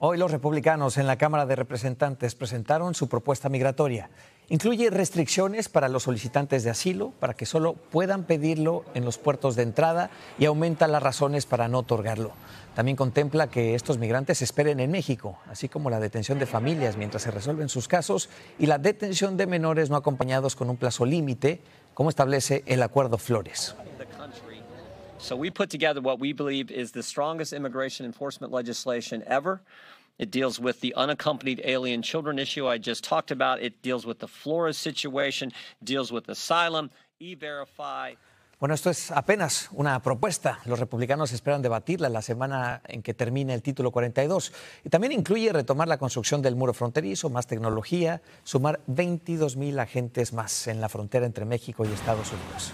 Hoy los republicanos en la Cámara de Representantes presentaron su propuesta migratoria. Incluye restricciones para los solicitantes de asilo para que solo puedan pedirlo en los puertos de entrada y aumenta las razones para no otorgarlo. También contempla que estos migrantes esperen en México, así como la detención de familias mientras se resuelven sus casos y la detención de menores no acompañados con un plazo límite, como establece el Acuerdo Flores. So we put together what we believe is the strongest immigration enforcement legislation ever. It deals with the unaccompanied alien children issue I just talked about. It deals with the Flores situation, deals with asylum, e-verify. Bueno, esto es apenas una propuesta. Los republicanos esperan debatirla la semana en que termine el título 42. Y también incluye retomar la construcción del muro fronterizo, más tecnología, sumar 22 mil agentes más en la frontera entre México y Estados Unidos.